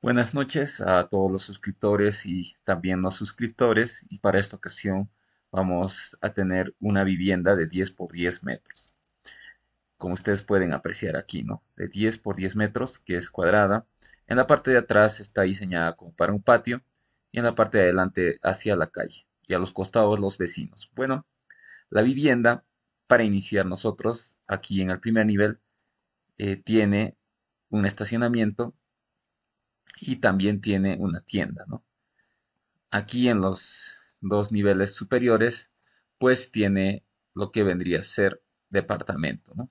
Buenas noches a todos los suscriptores y también los suscriptores y para esta ocasión vamos a tener una vivienda de 10 por 10 metros. Como ustedes pueden apreciar aquí, ¿no? De 10 por 10 metros, que es cuadrada. En la parte de atrás está diseñada como para un patio y en la parte de adelante hacia la calle y a los costados los vecinos. Bueno, la vivienda, para iniciar nosotros, aquí en el primer nivel, eh, tiene un estacionamiento y también tiene una tienda, ¿no? Aquí en los dos niveles superiores, pues tiene lo que vendría a ser departamento, ¿no?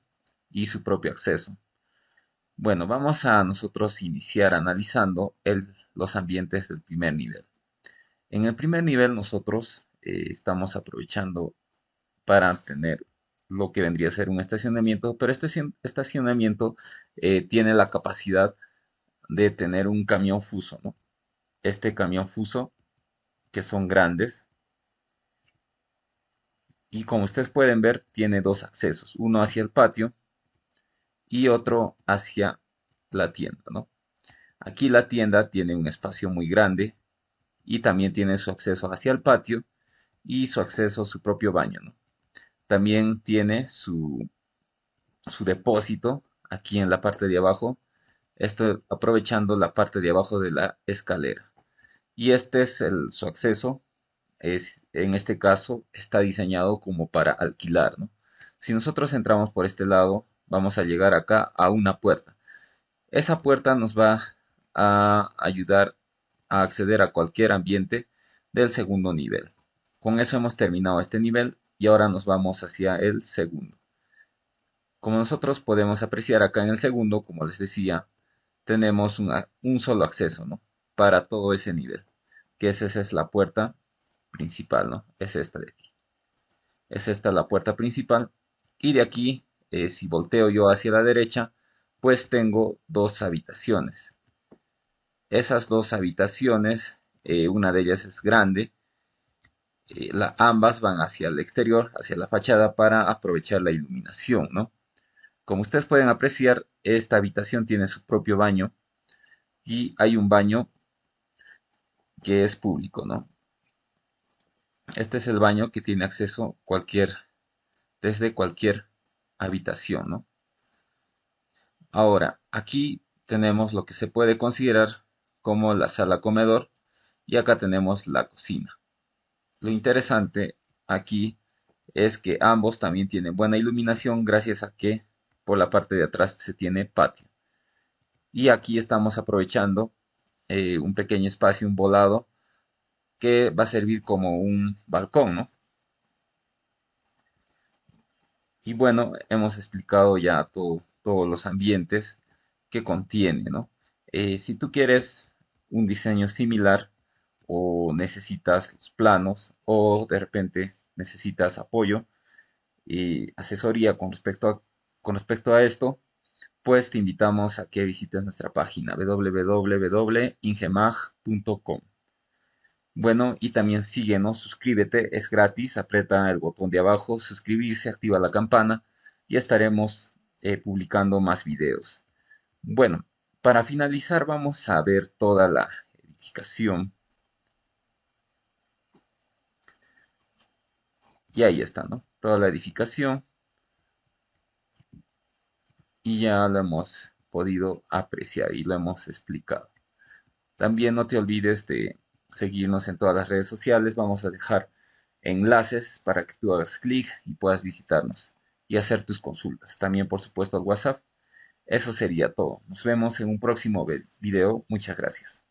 Y su propio acceso. Bueno, vamos a nosotros iniciar analizando los ambientes del primer nivel. En el primer nivel nosotros eh, estamos aprovechando para tener lo que vendría a ser un estacionamiento, pero este estacionamiento eh, tiene la capacidad de tener un camión fuso, ¿no? Este camión fuso, que son grandes. Y como ustedes pueden ver, tiene dos accesos. Uno hacia el patio y otro hacia la tienda, ¿no? Aquí la tienda tiene un espacio muy grande y también tiene su acceso hacia el patio y su acceso a su propio baño, ¿no? También tiene su, su depósito aquí en la parte de abajo esto aprovechando la parte de abajo de la escalera. Y este es el, su acceso, es, en este caso está diseñado como para alquilar. ¿no? Si nosotros entramos por este lado, vamos a llegar acá a una puerta. Esa puerta nos va a ayudar a acceder a cualquier ambiente del segundo nivel. Con eso hemos terminado este nivel y ahora nos vamos hacia el segundo. Como nosotros podemos apreciar acá en el segundo, como les decía, tenemos un solo acceso, ¿no? Para todo ese nivel, que es, esa es la puerta principal, ¿no? Es esta de aquí. Es esta la puerta principal. Y de aquí, eh, si volteo yo hacia la derecha, pues tengo dos habitaciones. Esas dos habitaciones, eh, una de ellas es grande, eh, ambas van hacia el exterior, hacia la fachada para aprovechar la iluminación, ¿no? Como ustedes pueden apreciar, esta habitación tiene su propio baño y hay un baño que es público, ¿no? Este es el baño que tiene acceso cualquier, desde cualquier habitación, ¿no? Ahora, aquí tenemos lo que se puede considerar como la sala comedor y acá tenemos la cocina. Lo interesante aquí es que ambos también tienen buena iluminación gracias a que por la parte de atrás se tiene patio. Y aquí estamos aprovechando eh, un pequeño espacio, un volado, que va a servir como un balcón, ¿no? Y bueno, hemos explicado ya todos los ambientes que contiene, ¿no? Eh, si tú quieres un diseño similar o necesitas los planos o de repente necesitas apoyo y eh, asesoría con respecto a con respecto a esto, pues te invitamos a que visites nuestra página www.ingemag.com. Bueno, y también síguenos, suscríbete, es gratis, aprieta el botón de abajo, suscribirse, activa la campana y estaremos eh, publicando más videos. Bueno, para finalizar vamos a ver toda la edificación. Y ahí está, ¿no? Toda la edificación y ya lo hemos podido apreciar y lo hemos explicado. También no te olvides de seguirnos en todas las redes sociales. Vamos a dejar enlaces para que tú hagas clic y puedas visitarnos y hacer tus consultas. También, por supuesto, al WhatsApp. Eso sería todo. Nos vemos en un próximo video. Muchas gracias.